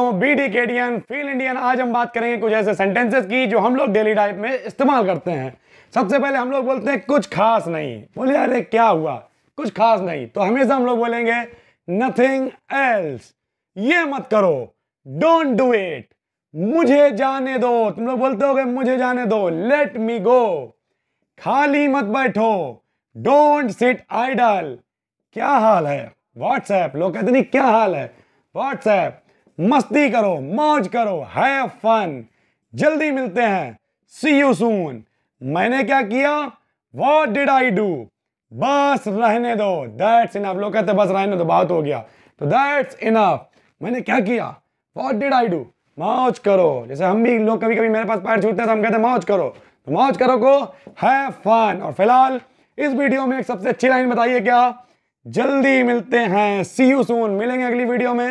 दोस्तों बी डी केडियन फील इंडियन आज हम बात करेंगे कुछ ऐसे सेंटेंसेस की जो हम लोग डेली लाइफ में इस्तेमाल करते हैं सबसे पहले हम लोग बोलते हैं कुछ खास नहीं बोले अरे क्या हुआ कुछ खास नहीं तो हमेशा हम लोग बोलेंगे नथिंग एल्स ये मत करो डोंट डू इट मुझे जाने दो तुम लोग बोलते हो मुझे जाने दो लेट मी गो खाली मत बैठो डोंट सिट आइडल क्या हाल है व्हाट्सएप लोग कहते नहीं क्या हाल है व्हाट्सएप मस्ती करो मौज करो है फन जल्दी मिलते हैं सी यू सून मैंने क्या किया वॉट डिड आई डू बस रहने दो दैट्स इनफ लोग कहते बस रहने दो बात हो गया तो दैट्स इनफ मैंने क्या किया वॉट डिड आई डू मौज करो जैसे हम भी लोग कभी कभी मेरे पास पैर छूटते हैं तो हम कहते हैं मौज करो तो मौज करो को है फन और फिलहाल इस वीडियो में एक सबसे अच्छी लाइन बताइए क्या जल्दी मिलते हैं सी यू सून मिलेंगे अगली वीडियो में